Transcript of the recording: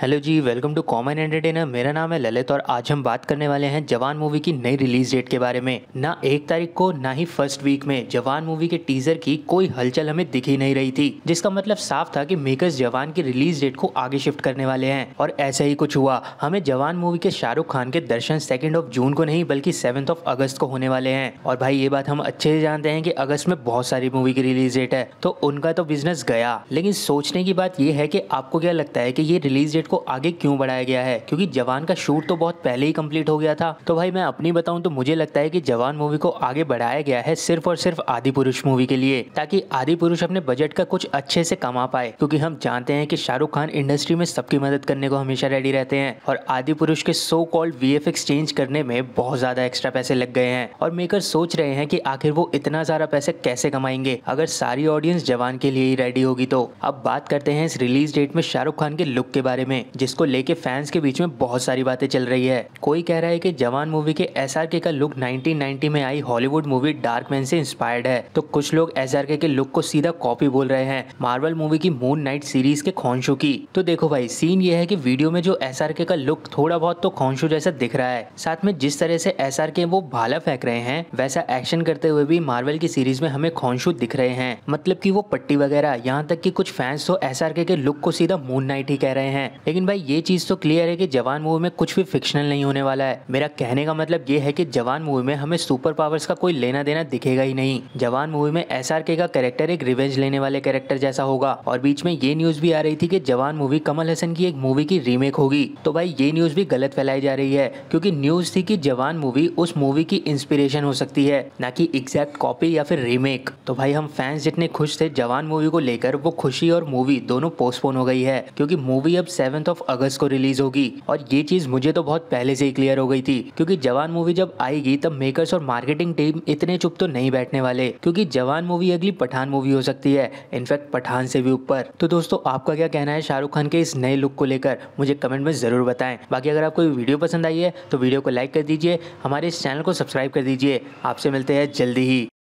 hello ji welcome to common entertainer मेरा नाम है ललित और आज हम बात करने वाले हैं जवान मूवी की नई रिलीज डेट के बारे में ना एक तारीख को ना ही फर्स्ट वीक में जवान मूवी के टीजर की कोई हलचल हमें दिख ही नहीं रही थी जिसका मतलब साफ था कि मेकर्स जवान की रिलीज डेट को आगे शिफ्ट करने वाले हैं और ऐसा ही कुछ हुआ हमें जवान मूवी के शाहरुख खान के दर्शन सेकेंड ऑफ जून को नहीं बल्कि सेवंथ ऑफ अगस्त को होने वाले हैं और भाई ये बात हम अच्छे से जानते हैं की अगस्त में बहुत सारी मूवी की रिलीज डेट है तो उनका तो बिजनेस गया लेकिन सोचने की बात यह है की आपको क्या लगता है की ये रिलीज डेट को आगे क्यों बढ़ाया गया है क्योंकि जवान का शूट तो बहुत पहले ही कंप्लीट हो गया था तो भाई मैं अपनी बताऊं तो मुझे लगता है कि जवान मूवी को आगे बढ़ाया गया है सिर्फ और सिर्फ आदि पुरुष मूवी के लिए ताकि आदि पुरुष अपने बजट का कुछ अच्छे से कमा पाए क्योंकि हम जानते हैं कि शाहरुख खान इंडस्ट्री में सबकी मदद करने को हमेशा रेडी रहते हैं और आदि पुरुष के सो कॉल्ड वी चेंज करने में बहुत ज्यादा एक्स्ट्रा पैसे लग गए हैं और मेकर सोच रहे हैं की आखिर वो इतना सारा पैसे कैसे कमाएंगे अगर सारी ऑडियंस जवान के लिए ही रेडी होगी तो अब बात करते हैं इस रिलीज डेट में शाहरुख खान के लुक के बारे में में जिसको लेके फैंस के बीच में बहुत सारी बातें चल रही है कोई कह रहा है कि जवान मूवी के एस का लुक 1990 में आई हॉलीवुड मूवी डार्क मैन से इंस्पायर्ड है तो कुछ लोग एस के लुक को सीधा कॉपी बोल रहे हैं मार्वल मूवी की मून नाइट सीरीज के खौशो की तो देखो भाई सीन ये है की वीडियो में जो एस का लुक थोड़ा बहुत तो खौशो जैसा दिख रहा है साथ में जिस तरह से एस वो भाला फेंक रहे हैं वैसा एक्शन करते हुए भी मार्वल की सीरीज में हमें खौशो दिख रहे हैं मतलब की वो पट्टी वगैरह यहाँ तक की कुछ फैंस तो एस के लुक को सीधा मून नाइट ही कह रहे हैं लेकिन भाई ये चीज़ तो क्लियर है कि जवान मूवी में कुछ भी फिक्शनल नहीं होने वाला है मेरा कहने का मतलब ये है कि जवान मूवी में हमें सुपर पावर्स का कोई लेना देना दिखेगा ही नहीं जवान मूवी में एस का कैरेक्टर एक रिवेंज लेने वाले कैरेक्टर जैसा होगा और बीच में ये न्यूज भी आ रही थी कि जवान मूवी कमल हसन की एक मूवी की रीमेक होगी तो भाई ये न्यूज भी गलत फैलाई जा रही है क्योंकि न्यूज थी कि जवान मूवी उस मूवी की इंस्पिरेशन हो सकती है न कि एग्जैक्ट कॉपी या फिर रीमेक तो भाई हम फैंस जितने खुश थे जवान मूवी को लेकर वो खुशी और मूवी दोनों पोस्टपोन हो गई है क्योंकि मूवी अब सेवन सेवेंथ ऑफ अगस्त को रिलीज होगी और ये चीज मुझे तो बहुत पहले से ही क्लियर हो गई थी क्योंकि जवान मूवी जब आएगी तब मेकर्स और मार्केटिंग टीम इतने चुप तो नहीं बैठने वाले क्योंकि जवान मूवी अगली पठान मूवी हो सकती है इनफैक्ट पठान से भी ऊपर तो दोस्तों आपका क्या कहना है शाहरुख खान के इस नए लुक को लेकर मुझे कमेंट में जरूर बताएं बाकी अगर आपको वीडियो पसंद आई है तो वीडियो को लाइक कर दीजिए हमारे इस चैनल को सब्सक्राइब कर दीजिए आपसे मिलते हैं जल्दी ही